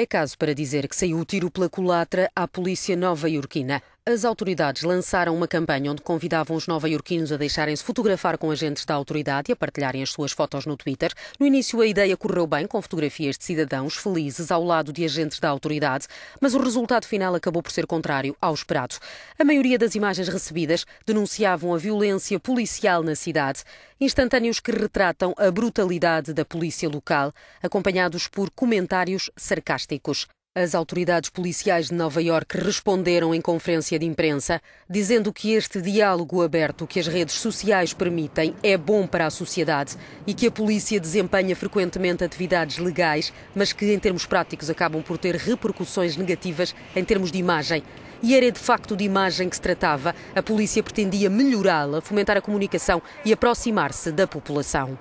É caso para dizer que saiu o tiro pela culatra à polícia nova-iorquina as autoridades lançaram uma campanha onde convidavam os nova-iorquinos a deixarem-se fotografar com agentes da autoridade e a partilharem as suas fotos no Twitter. No início, a ideia correu bem, com fotografias de cidadãos felizes ao lado de agentes da autoridade, mas o resultado final acabou por ser contrário ao esperado. A maioria das imagens recebidas denunciavam a violência policial na cidade, instantâneos que retratam a brutalidade da polícia local, acompanhados por comentários sarcásticos. As autoridades policiais de Nova York responderam em conferência de imprensa, dizendo que este diálogo aberto que as redes sociais permitem é bom para a sociedade e que a polícia desempenha frequentemente atividades legais, mas que em termos práticos acabam por ter repercussões negativas em termos de imagem e era de facto de imagem que se tratava. A polícia pretendia melhorá-la, fomentar a comunicação e aproximar-se da população.